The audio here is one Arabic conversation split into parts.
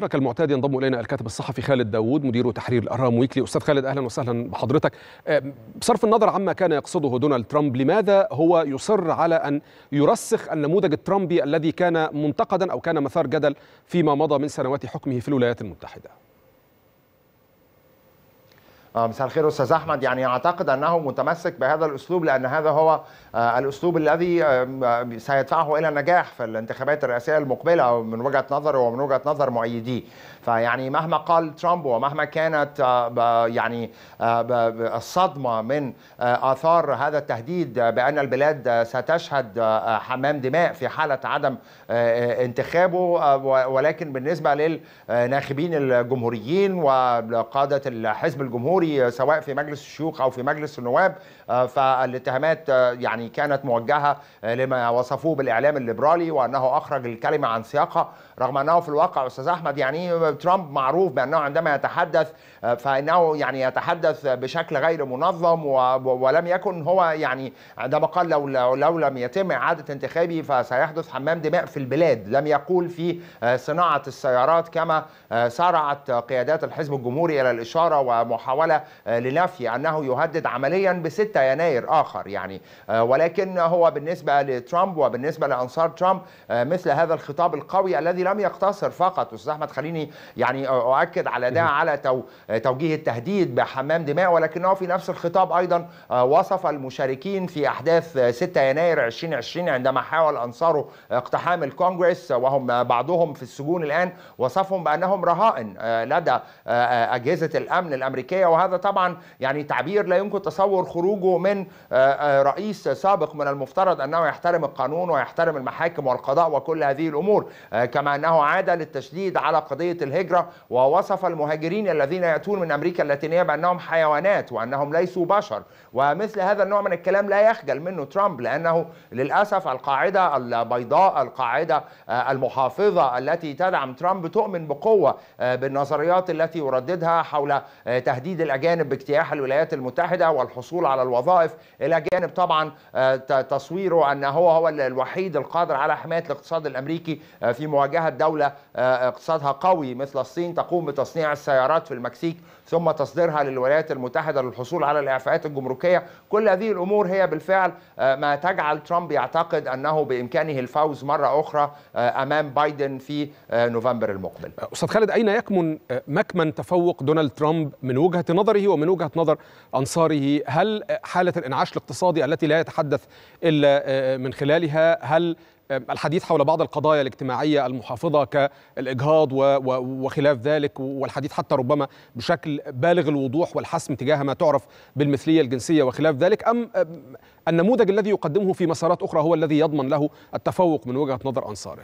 ترك المعتاد ينضم الينا الكاتب الصحفي خالد داوود مدير تحرير الارام ويكلي استاذ خالد اهلا وسهلا بحضرتك آه، بصرف النظر عما كان يقصده دونالد ترامب لماذا هو يصر على ان يرسخ النموذج الترامبي الذي كان منتقدا او كان مثار جدل فيما مضى من سنوات حكمه في الولايات المتحده آه، مساء الخير استاذ احمد يعني اعتقد انه متمسك بهذا الاسلوب لان هذا هو آه، الاسلوب الذي سيدفعه الى النجاح في الانتخابات الرئاسيه المقبله من وجهه نظره ومن وجهه نظر مؤيديه فيعني مهما قال ترامب ومهما كانت آه، يعني الصدمه من اثار هذا التهديد بان البلاد ستشهد حمام دماء في حاله عدم انتخابه ولكن بالنسبه للناخبين الجمهوريين وقاده الحزب الجمهوري الدستوري سواء في مجلس الشيوخ او في مجلس النواب آه، فالاتهامات آه، يعني كانت موجهه آه، لما وصفوه بالاعلام الليبرالي وانه اخرج الكلمه عن سياقها رغم انه في الواقع استاذ احمد يعني ترامب معروف بانه عندما يتحدث فانه يعني يتحدث بشكل غير منظم ولم يكن هو يعني عندما قال لو لو لم يتم اعاده انتخابي فسيحدث حمام دماء في البلاد لم يقول في صناعه السيارات كما سارعت قيادات الحزب الجمهوري الى الاشاره ومحاوله آه، لنفي أنه يهدد عمليا ب 6 يناير آخر يعني آه، ولكن هو بالنسبة لترامب وبالنسبة لأنصار ترامب آه، مثل هذا الخطاب القوي الذي لم يقتصر فقط أستاذ أحمد خليني يعني أؤكد على ده على توجيه التهديد بحمام دماء ولكنه في نفس الخطاب أيضا وصف المشاركين في أحداث 6 يناير 2020 عندما حاول أنصاره اقتحام الكونجرس وهم بعضهم في السجون الآن وصفهم بأنهم رهائن لدى أجهزة الأمن الأمريكية وهذا وهذا طبعا يعني تعبير لا يمكن تصور خروجه من آه، آه، رئيس سابق من المفترض انه يحترم القانون ويحترم المحاكم والقضاء وكل هذه الامور آه، كما انه عاد للتشديد على قضيه الهجره ووصف المهاجرين الذين ياتون من امريكا اللاتينيه بانهم حيوانات وانهم ليسوا بشر ومثل هذا النوع من الكلام لا يخجل منه ترامب لانه للاسف القاعده البيضاء القاعده المحافظه التي تدعم ترامب تؤمن بقوه بالنظريات التي يرددها حول تهديد الأجانب باجتياح الولايات المتحدة والحصول على الوظائف إلى جانب طبعا آه، تصويره أن هو هو الوحيد القادر على حماية الاقتصاد الأمريكي آه، في مواجهة دولة آه، اقتصادها قوي مثل الصين تقوم بتصنيع السيارات في المكسيك ثم تصديرها للولايات المتحدة للحصول على الإعفاءات الجمركية كل هذه الأمور هي بالفعل ما تجعل ترامب يعتقد أنه بإمكانه الفوز مرة أخرى أمام بايدن في نوفمبر المقبل أستاذ خالد أين يكمن مكمن تفوق دونالد ترامب من وجهة نظره ومن وجهه نظر انصاره هل حاله الانعاش الاقتصادي التي لا يتحدث الا آه، من خلالها هل آه، الحديث حول بعض القضايا الاجتماعية المحافظة كالإجهاض وخلاف ذلك والحديث حتى ربما بشكل بالغ الوضوح والحسم تجاه ما تعرف بالمثلية الجنسية وخلاف ذلك أم النموذج الذي يقدمه في مسارات أخرى هو الذي يضمن له التفوق من وجهة نظر أنصاره؟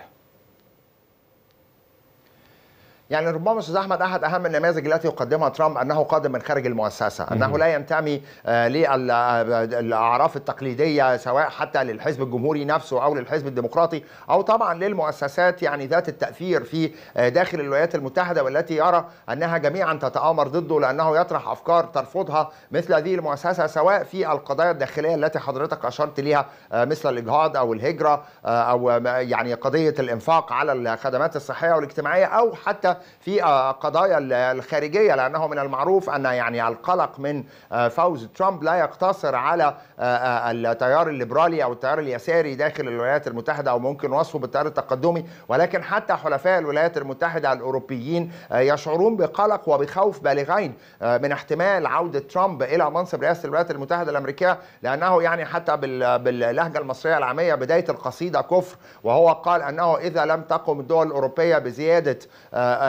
يعني ربما استاذ احمد احد اهم النماذج التي يقدمها ترامب انه قادم من خارج المؤسسه، انه لا ينتمي آه، للاعراف آه، التقليديه سواء حتى للحزب الجمهوري نفسه او للحزب الديمقراطي او طبعا للمؤسسات يعني ذات التاثير في آه، داخل الولايات المتحده والتي يرى انها جميعا تتآمر ضده لانه يطرح افكار ترفضها مثل هذه المؤسسه سواء في القضايا الداخليه التي حضرتك اشرت ليها مثل الاجهاض او الهجره او يعني قضيه الانفاق على الخدمات الصحيه والاجتماعيه او حتى في آه، قضايا الخارجيه لانه من المعروف ان يعني القلق من آه، فوز ترامب لا يقتصر على آه، التيار الليبرالي او التيار اليساري داخل الولايات المتحده او ممكن وصفه بالتيار التقدمي ولكن حتى حلفاء الولايات المتحده الاوروبيين يشعرون بقلق وبخوف بالغين من احتمال عوده ترامب الى منصب رئاسه الولايات المتحده الامريكيه لانه يعني حتى باللهجه المصريه العاميه بدايه القصيده كفر وهو قال انه اذا لم تقم الدول الاوروبيه بزياده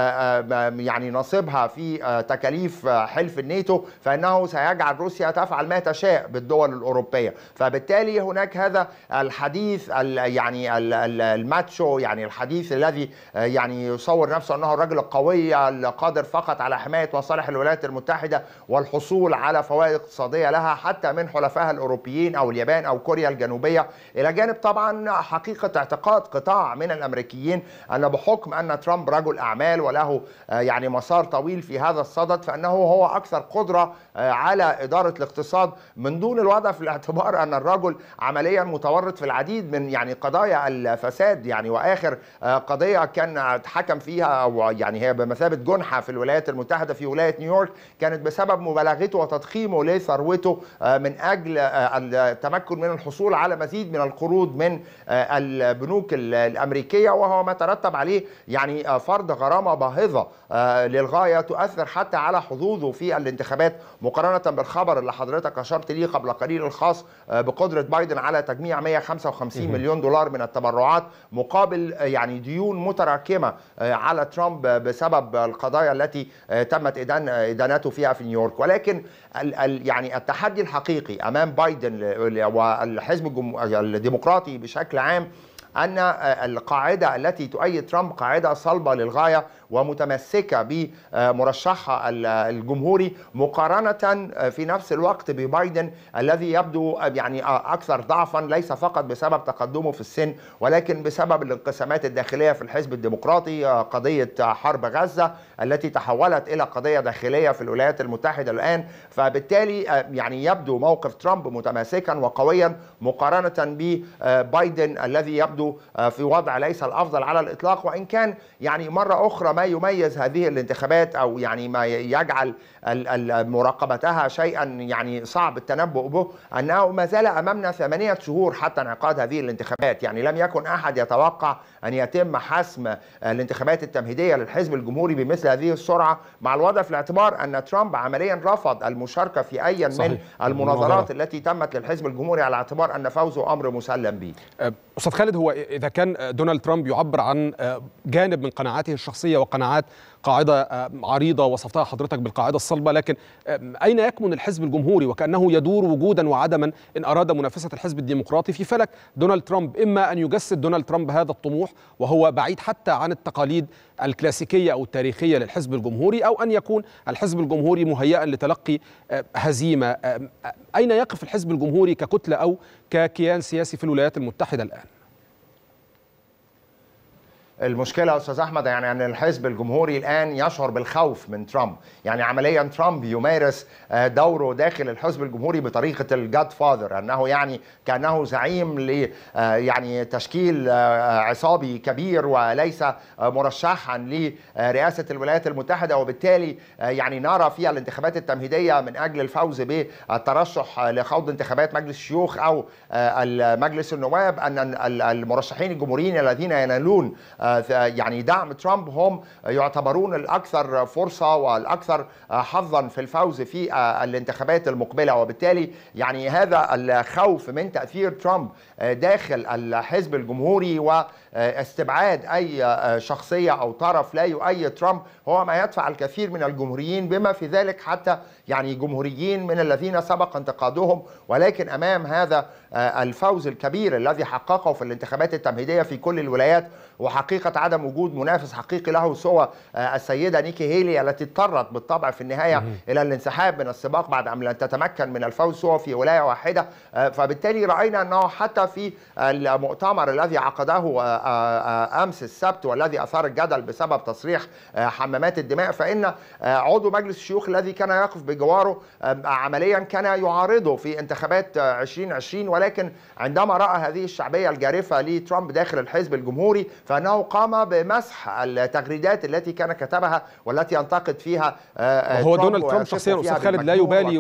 آه، آه، آه، يعني نصيبها في تكاليف حلف الناتو فانه سيجعل روسيا تفعل ما تشاء بالدول الاوروبيه فبالتالي هناك هذا الحديث يعني الماتشو يعني الحديث الذي يعني يصور نفسه انه الرجل القوي القادر فقط على حمايه مصالح الولايات المتحده والحصول على فوائد اقتصاديه لها حتى من حلفائها الاوروبيين او اليابان او كوريا الجنوبيه الى جانب طبعا حقيقه اعتقاد قطاع من الامريكيين ان بحكم ان ترامب رجل اعمال وله آه، يعني مسار طويل في هذا الصدد فانه هو اكثر قدره آه، على اداره الاقتصاد من دون الوضع في الاعتبار ان الرجل عمليا متورط في العديد من يعني قضايا الفساد يعني واخر آه، قضيه كان اتحكم فيها او يعني هي بمثابه جنحه في الولايات المتحده في ولايه نيويورك كانت بسبب مبالغته وتضخيمه لثروته من اجل التمكن من الحصول على مزيد من القروض من البنوك الامريكيه وهو ما ترتب عليه يعني فرض غرامه باهظه للغايه تؤثر حتى على حظوظه في الانتخابات مقارنه بالخبر اللي حضرتك اشرت ليه قبل قليل الخاص آه، بقدره بايدن على تجميع 155 مليون دولار من التبرعات مقابل آه، يعني ديون متراكمه آه، على ترامب بسبب القضايا التي تمت إدان ادانته فيها في نيويورك ولكن يعني التحدي الحقيقي امام بايدن والحزب الديمقراطي بشكل عام أن آه، القاعدة التي تؤيد ترامب قاعدة صلبة للغاية ومتمسكة بمرشحها الجمهوري مقارنة آه، في نفس الوقت ببايدن الذي يبدو آه، يعني أكثر ضعفا ليس فقط بسبب تقدمه في السن ولكن بسبب الانقسامات الداخلية في الحزب الديمقراطي قضية حرب غزة التي تحولت إلى قضية داخلية في الولايات المتحدة الآن فبالتالي يعني يبدو موقف ترامب متماسكا وقويا مقارنة ببايدن الذي يبدو برضو آه، في وضع ليس الافضل على الاطلاق وان كان يعني مره اخرى ما يميز هذه الانتخابات او يعني ما يجعل مراقبتها شيئا يعني صعب التنبؤ به انه ما زال امامنا ثمانيه شهور حتى انعقاد هذه الانتخابات يعني لم يكن احد يتوقع ان يتم حسم الانتخابات التمهيديه للحزب الجمهوري بمثل هذه السرعه مع الوضع في الاعتبار ان ترامب عمليا رفض المشاركه في اي من المناظرات التي تمت للحزب الجمهوري على اعتبار ان فوزه امر مسلم به استاذ خالد هو اذا كان دونالد ترامب يعبر عن جانب من قناعاته الشخصيه وقناعات قاعده عريضه وصفتها حضرتك بالقاعده الصلبه لكن اين يكمن الحزب الجمهوري وكانه يدور وجودا وعدما ان اراد منافسه الحزب الديمقراطي في فلك دونالد ترامب اما ان يجسد دونالد ترامب هذا الطموح وهو بعيد حتى عن التقاليد الكلاسيكيه او التاريخيه للحزب الجمهوري او ان يكون الحزب الجمهوري مهيئا لتلقي هزيمه اين يقف الحزب الجمهوري ككتله او ككيان سياسي في الولايات المتحده الان المشكله يا استاذ احمد يعني ان الحزب الجمهوري الان يشعر بالخوف من ترامب يعني عمليا ترامب يمارس آه، دوره داخل الحزب الجمهوري بطريقه الجاد فاذر انه يعني كانه زعيم ل آه، يعني تشكيل آه، عصابي كبير وليس مرشحا لرئاسه الولايات المتحده وبالتالي يعني نرى في الانتخابات التمهيديه من اجل الفوز بالترشح لخوض انتخابات مجلس الشيوخ او مجلس النواب ان المرشحين الجمهوريين الذين ينالون آه، يعني دعم ترامب هم يعتبرون الاكثر فرصه والاكثر آه، حظا في الفوز في آه، الانتخابات المقبله وبالتالي يعني هذا الخوف من تاثير ترامب داخل الحزب الجمهوري واستبعاد اي شخصيه او طرف لا يؤيد ترامب هو ما يدفع الكثير من الجمهوريين بما في ذلك حتى يعني جمهوريين من الذين سبق انتقادهم ولكن امام هذا الفوز الكبير الذي حققه في الانتخابات التمهيديه في كل الولايات وحقيقه حقيقه عدم وجود منافس حقيقي له سوى آه، السيده نيكي هيلي التي اضطرت بالطبع في النهايه الى الانسحاب من السباق بعد ان تتمكن من الفوز سوى في ولايه واحده آه، فبالتالي راينا انه حتى في المؤتمر الذي عقده آه، امس السبت والذي اثار الجدل بسبب تصريح حمامات الدماء فان عضو مجلس الشيوخ الذي كان يقف بجواره عمليا كان يعارضه في انتخابات 2020 ولكن عندما راى هذه الشعبيه الجارفه لترامب داخل الحزب الجمهوري فانه قام بمسح التغريدات التي كان كتبها والتي ينتقد فيها آه، آه، هو دونالد ترامب شخصيا استاذ خالد لا يبالي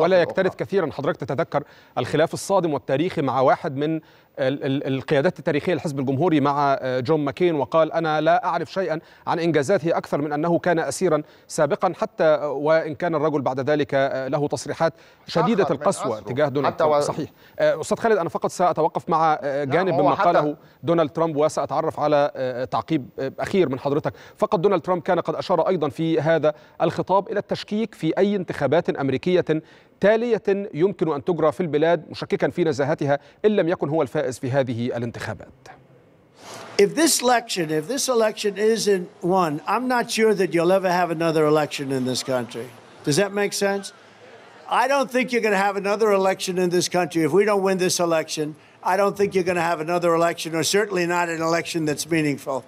ولا يكترث كثيرا حضرتك تتذكر الخلاف الصادم والتاريخي مع واحد من القيادات التاريخيه للحزب الجمهوري مع آه، جون ماكين وقال انا لا اعرف شيئا عن انجازاته اكثر من انه كان اسيرا سابقا حتى وان كان الرجل بعد ذلك له تصريحات شديده القسوه تجاه دونالد ترامب و... صحيح استاذ خالد انا فقط ساتوقف مع جانب مما قاله دونالد ترامب وساتعرف على تعقيب اخير من حضرتك فقط دونالد ترامب كان قد اشار ايضا في هذا الخطاب الى التشكيك في اي انتخابات امريكيه تاليه يمكن ان تجرى في البلاد مشككا في نزاهتها ان لم يكن هو الفائز في هذه الانتخابات If this election, if this election isn't won, I'm not sure that you'll ever have another election in this country. Does that make sense? I don't think you're going to have another election in this country if we don't win this election. I don't think you're going to have another election or certainly not an election that's meaningful.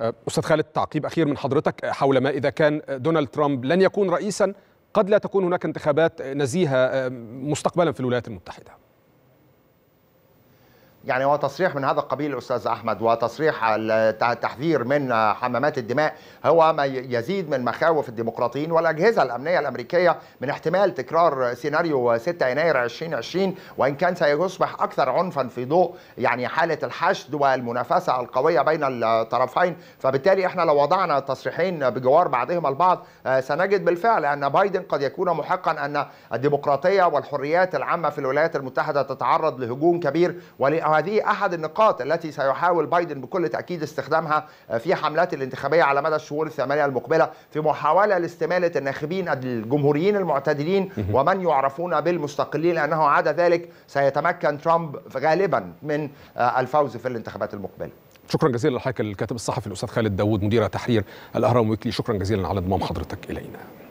أه، استاذ خالد تعقيب اخير من حضرتك أه، حول ما اذا كان أه، دونالد ترامب لن يكون رئيسا قد لا تكون هناك انتخابات نزيهه مستقبلا في الولايات المتحده يعني هو تصريح من هذا القبيل استاذ احمد وتصريح التحذير من آه، حمامات الدماء هو ما يزيد من مخاوف الديمقراطيين والاجهزه الامنيه الامريكيه من احتمال تكرار سيناريو 6 يناير 2020 وان كان سيصبح اكثر عنفا في ضوء يعني حاله الحشد والمنافسه القويه بين الطرفين فبالتالي احنا لو وضعنا التصريحين بجوار بعضهما البعض آه، سنجد بالفعل ان بايدن قد يكون محقا ان الديمقراطيه والحريات العامه في الولايات المتحده تتعرض لهجوم كبير ولأ وهذه أحد النقاط التي سيحاول بايدن بكل تأكيد استخدامها آه، في حملات الانتخابية على مدى الشهور الثمانية المقبلة في محاولة لاستمالة الناخبين الجمهوريين المعتدلين ومن يعرفون بالمستقلين لأنه عدا ذلك سيتمكن ترامب غالبا من آه، الفوز في الانتخابات المقبله شكرا جزيلا لحضرتك الكاتب الصحفي الاستاذ خالد داوود مدير تحرير الاهرام ويكلي شكرا جزيلا على انضمام حضرتك الينا